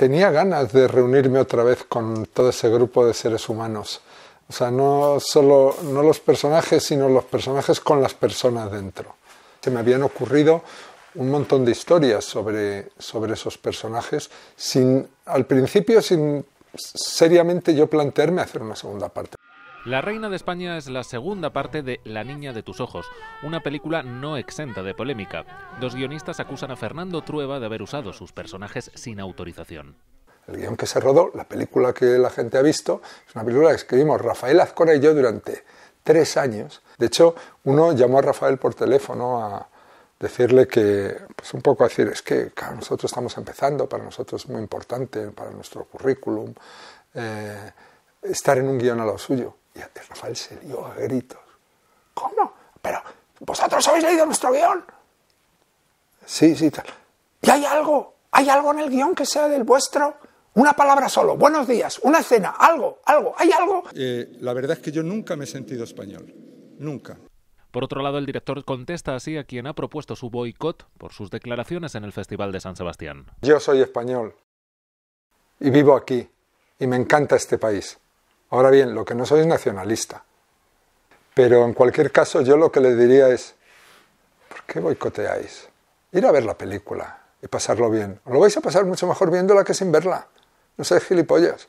tenía ganas de reunirme otra vez con todo ese grupo de seres humanos. O sea, no solo no los personajes, sino los personajes con las personas dentro. Se me habían ocurrido un montón de historias sobre, sobre esos personajes, sin, al principio sin seriamente yo plantearme hacer una segunda parte. La Reina de España es la segunda parte de La Niña de tus Ojos, una película no exenta de polémica. Dos guionistas acusan a Fernando Trueba de haber usado sus personajes sin autorización. El guión que se rodó, la película que la gente ha visto, es una película que escribimos Rafael Azcona y yo durante tres años. De hecho, uno llamó a Rafael por teléfono a decirle que, pues un poco decir, es que nosotros estamos empezando, para nosotros es muy importante, para nuestro currículum, eh, estar en un guión a lo suyo. Y Rafael se a gritos. ¿Cómo? Pero, ¿vosotros habéis leído nuestro guión? Sí, sí, ¿Y hay algo? ¿Hay algo en el guión que sea del vuestro? Una palabra solo, buenos días, una cena, algo, algo, ¿hay algo? Eh, la verdad es que yo nunca me he sentido español, nunca. Por otro lado, el director contesta así a quien ha propuesto su boicot por sus declaraciones en el Festival de San Sebastián. Yo soy español y vivo aquí y me encanta este país. Ahora bien, lo que no soy nacionalista. Pero en cualquier caso, yo lo que le diría es, ¿por qué boicoteáis? Ir a ver la película y pasarlo bien. Lo vais a pasar mucho mejor viéndola que sin verla. No sois gilipollas.